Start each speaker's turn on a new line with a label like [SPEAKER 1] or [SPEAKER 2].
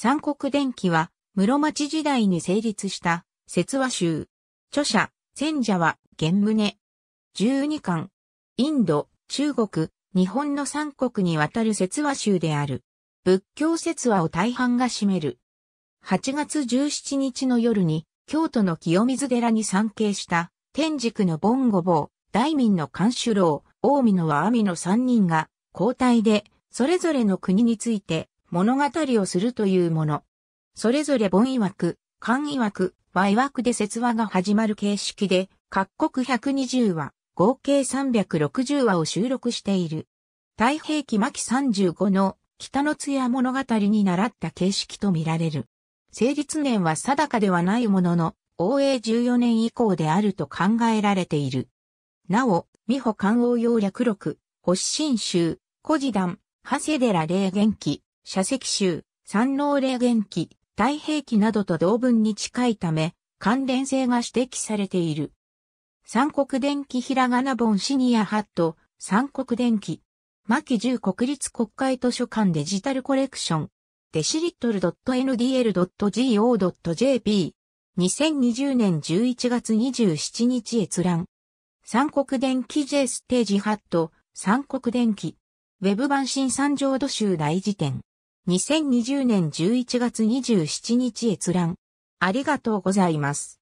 [SPEAKER 1] 三国電気は、室町時代に成立した、
[SPEAKER 2] 説話集。著者、戦者は、玄宗。十二巻。インド、中国、日本の三国にわたる説話集である。仏教説話を大半が占める。8月17日の夜に、京都の清水寺に参詣した、天竺のボンゴボ大民の関主郎、大見のは阿弥の三人が、交代で、それぞれの国について、物語をするというもの。それぞれ本曰く、漢曰く、和曰くで説話が始まる形式で、各国120話、合計360話を収録している。太平記巻35の北の津屋物語に習った形式とみられる。成立年は定かではないものの、応永14年以降であると考えられている。なお、美穂漢王要略録、星新集、古事談、長谷寺霊元記、写石集、三能霊元気、太平記などと同文に近いため、関連性が指摘されている。三国電気ひらがな本シニアハット、三国電気。牧十国立国会図書館デジタルコレクション。デシリットル .ndl.go.jp。2020年11月27日閲覧。三国電気 J ステージハット、三国電気。ウェブ版新三条土集大辞典。
[SPEAKER 1] 2020年11月27日閲覧。ありがとうございます。